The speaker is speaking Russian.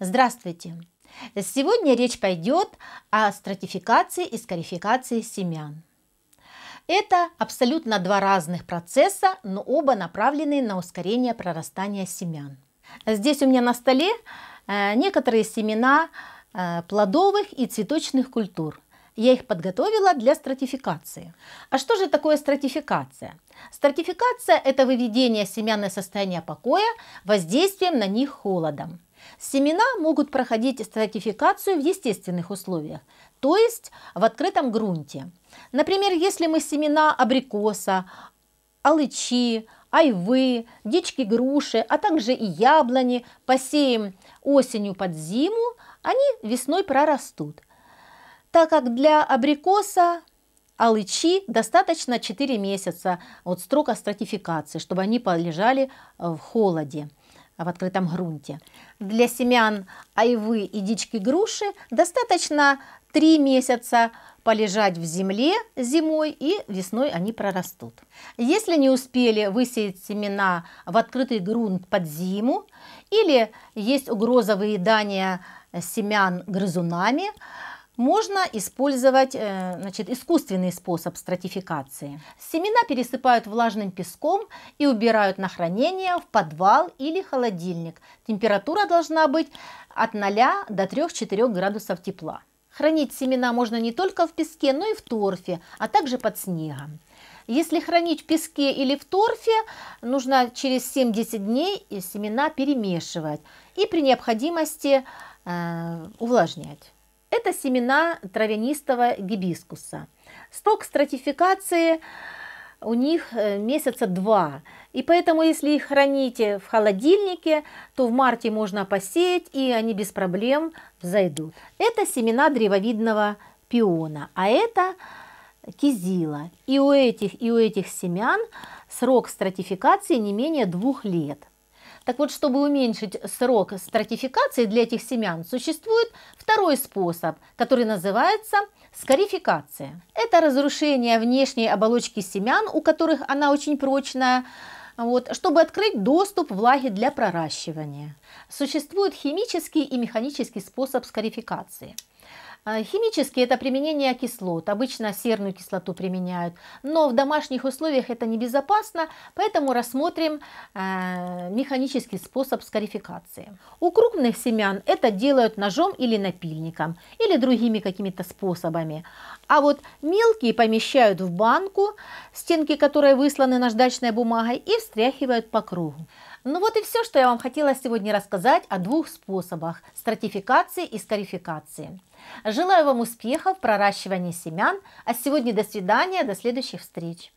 Здравствуйте! Сегодня речь пойдет о стратификации и скарификации семян. Это абсолютно два разных процесса, но оба направлены на ускорение прорастания семян. Здесь у меня на столе э, некоторые семена э, плодовых и цветочных культур. Я их подготовила для стратификации. А что же такое стратификация? Стратификация – это выведение семян на состояние покоя воздействием на них холодом. Семена могут проходить стратификацию в естественных условиях, то есть в открытом грунте. Например, если мы семена абрикоса, алычи, айвы, дички груши, а также и яблони посеем осенью под зиму, они весной прорастут. Так как для абрикоса алычи достаточно 4 месяца от строка стратификации, чтобы они полежали э, в холоде в открытом грунте. Для семян айвы и дички груши достаточно 3 месяца полежать в земле зимой и весной они прорастут. Если не успели высеять семена в открытый грунт под зиму или есть угроза выедания семян грызунами, можно использовать э, значит, искусственный способ стратификации. Семена пересыпают влажным песком и убирают на хранение в подвал или холодильник. Температура должна быть от 0 до 3-4 градусов тепла. Хранить семена можно не только в песке, но и в торфе, а также под снегом. Если хранить в песке или в торфе, нужно через 70 дней семена перемешивать и при необходимости э, увлажнять. Это семена травянистого гибискуса. Сток стратификации у них э, месяца два. И поэтому, если их храните в холодильнике, то в марте можно посеять, и они без проблем взойдут. Это семена древовидного пиона, а это кизила. И у этих, и у этих семян срок стратификации не менее двух лет. Так вот, чтобы уменьшить срок стратификации для этих семян, существует второй способ, который называется скарификация. Это разрушение внешней оболочки семян, у которых она очень прочная, вот, чтобы открыть доступ влаги для проращивания. Существует химический и механический способ скарификации – а, Химически это применение кислот. Обычно серную кислоту применяют, но в домашних условиях это небезопасно, поэтому рассмотрим а, механический способ скарификации. У крупных семян это делают ножом или напильником, или другими какими-то способами. А вот мелкие помещают в банку, стенки которой высланы наждачной бумагой, и встряхивают по кругу. Ну вот и все, что я вам хотела сегодня рассказать о двух способах – стратификации и скарификации. Желаю вам успехов в проращивании семян, а сегодня до свидания, до следующих встреч!